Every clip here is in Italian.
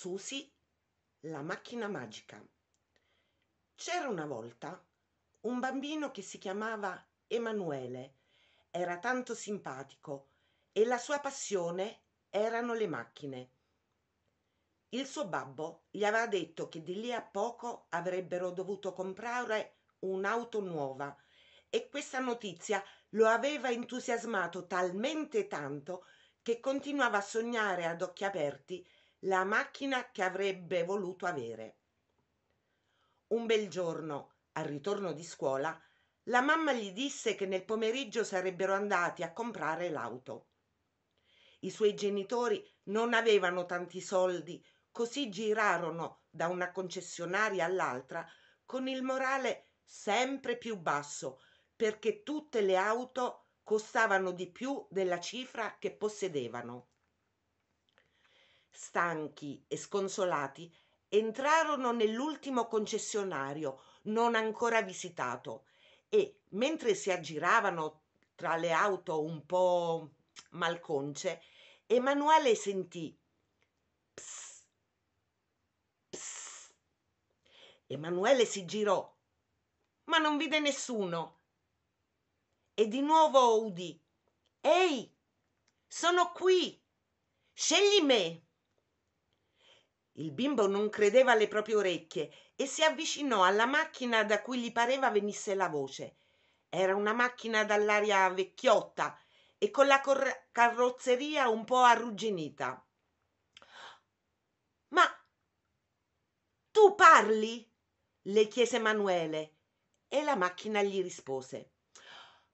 Susi, la macchina magica. C'era una volta un bambino che si chiamava Emanuele. Era tanto simpatico e la sua passione erano le macchine. Il suo babbo gli aveva detto che di lì a poco avrebbero dovuto comprare un'auto nuova e questa notizia lo aveva entusiasmato talmente tanto che continuava a sognare ad occhi aperti la macchina che avrebbe voluto avere. Un bel giorno, al ritorno di scuola, la mamma gli disse che nel pomeriggio sarebbero andati a comprare l'auto. I suoi genitori non avevano tanti soldi, così girarono da una concessionaria all'altra con il morale sempre più basso, perché tutte le auto costavano di più della cifra che possedevano stanchi e sconsolati entrarono nell'ultimo concessionario non ancora visitato e mentre si aggiravano tra le auto un po malconce emanuele sentì ps ps emanuele si girò ma non vide nessuno e di nuovo udì ehi sono qui scegli me il bimbo non credeva alle proprie orecchie e si avvicinò alla macchina da cui gli pareva venisse la voce era una macchina dall'aria vecchiotta e con la carrozzeria un po arrugginita ma tu parli le chiese manuele e la macchina gli rispose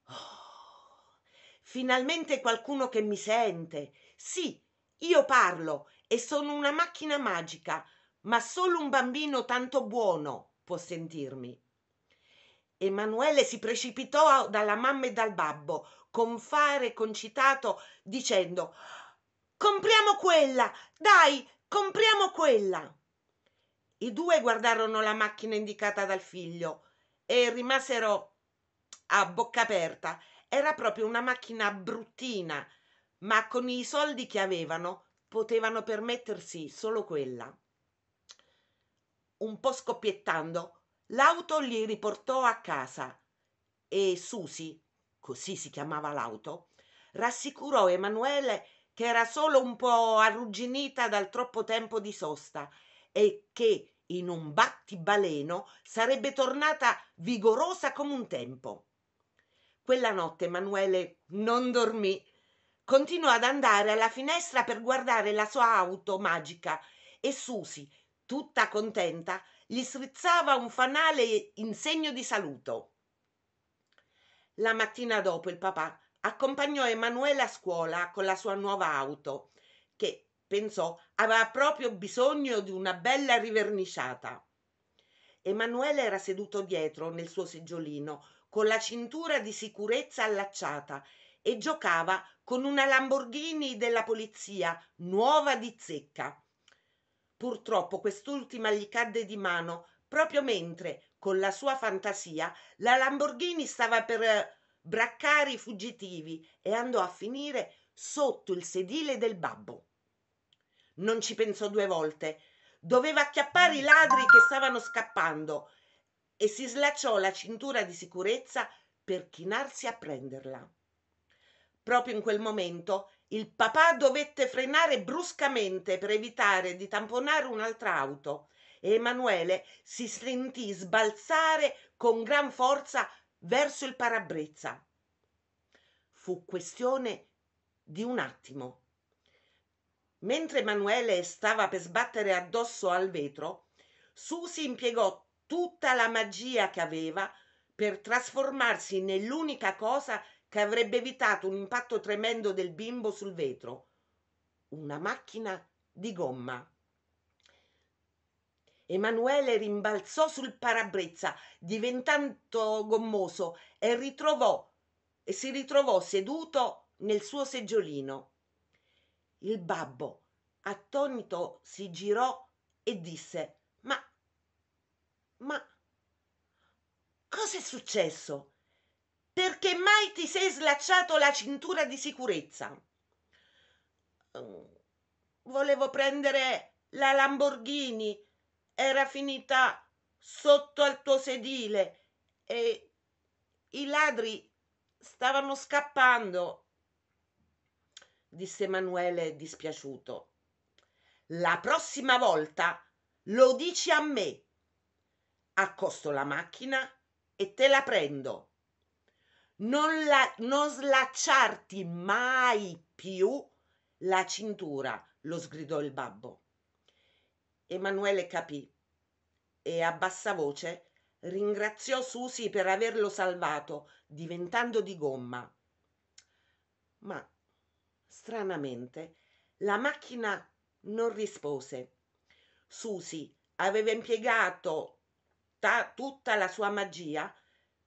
oh, finalmente qualcuno che mi sente sì io parlo e sono una macchina magica, ma solo un bambino tanto buono può sentirmi. Emanuele si precipitò dalla mamma e dal babbo con fare concitato dicendo Compriamo quella, dai, compriamo quella. I due guardarono la macchina indicata dal figlio e rimasero a bocca aperta. Era proprio una macchina bruttina, ma con i soldi che avevano potevano permettersi solo quella un po scoppiettando l'auto li riportò a casa e Susi, così si chiamava l'auto rassicurò emanuele che era solo un po arrugginita dal troppo tempo di sosta e che in un battibaleno sarebbe tornata vigorosa come un tempo quella notte emanuele non dormì Continuò ad andare alla finestra per guardare la sua auto magica e Susy, tutta contenta, gli strizzava un fanale in segno di saluto. La mattina dopo il papà accompagnò Emanuele a scuola con la sua nuova auto, che pensò aveva proprio bisogno di una bella riverniciata. Emanuele era seduto dietro nel suo seggiolino, con la cintura di sicurezza allacciata e giocava con una Lamborghini della polizia, nuova di zecca. Purtroppo quest'ultima gli cadde di mano proprio mentre, con la sua fantasia, la Lamborghini stava per eh, braccare i fuggitivi e andò a finire sotto il sedile del babbo. Non ci pensò due volte. Doveva acchiappare i ladri che stavano scappando e si slacciò la cintura di sicurezza per chinarsi a prenderla proprio in quel momento il papà dovette frenare bruscamente per evitare di tamponare un'altra auto e emanuele si sentì sbalzare con gran forza verso il parabrezza fu questione di un attimo mentre emanuele stava per sbattere addosso al vetro Susi impiegò tutta la magia che aveva per trasformarsi nell'unica cosa che che avrebbe evitato un impatto tremendo del bimbo sul vetro. Una macchina di gomma. Emanuele rimbalzò sul parabrezza, diventando gommoso, e ritrovò e si ritrovò seduto nel suo seggiolino. Il babbo, attonito, si girò e disse: Ma ma cosa è successo? perché mai ti sei slacciato la cintura di sicurezza volevo prendere la lamborghini era finita sotto al tuo sedile e i ladri stavano scappando disse Emanuele dispiaciuto la prossima volta lo dici a me accosto la macchina e te la prendo non, la, non slacciarti mai più la cintura, lo sgridò il babbo. Emanuele capì e a bassa voce ringraziò Susi per averlo salvato, diventando di gomma. Ma stranamente la macchina non rispose. Susi aveva impiegato ta- tutta la sua magia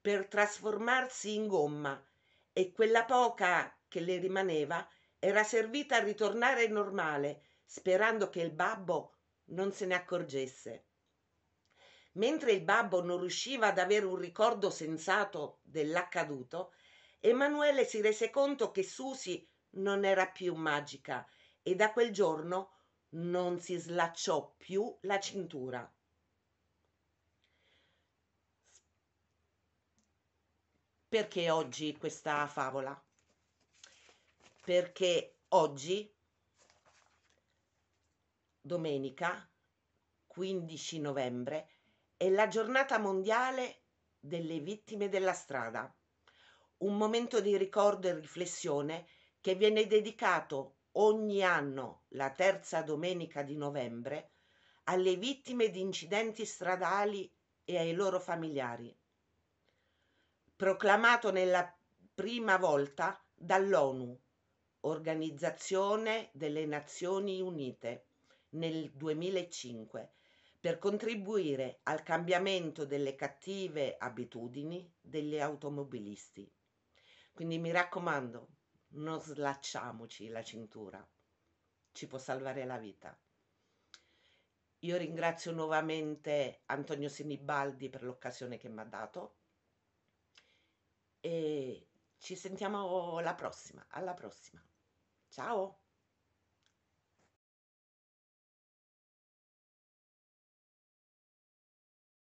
per trasformarsi in gomma e quella poca che le rimaneva era servita a ritornare normale sperando che il babbo non se ne accorgesse mentre il babbo non riusciva ad avere un ricordo sensato dell'accaduto emanuele si rese conto che susì non era più magica e da quel giorno non si slacciò più la cintura Perché oggi questa favola? Perché oggi, domenica 15 novembre, è la giornata mondiale delle vittime della strada, un momento di ricordo e riflessione che viene dedicato ogni anno, la terza domenica di novembre, alle vittime di incidenti stradali e ai loro familiari proclamato nella prima volta dall'ONU, Organizzazione delle Nazioni Unite, nel 2005 per contribuire al cambiamento delle cattive abitudini degli automobilisti. Quindi mi raccomando, non slacciamoci la cintura, ci può salvare la vita. Io ringrazio nuovamente Antonio Sinibaldi per l'occasione che mi ha dato e ci sentiamo la prossima, alla prossima. Ciao!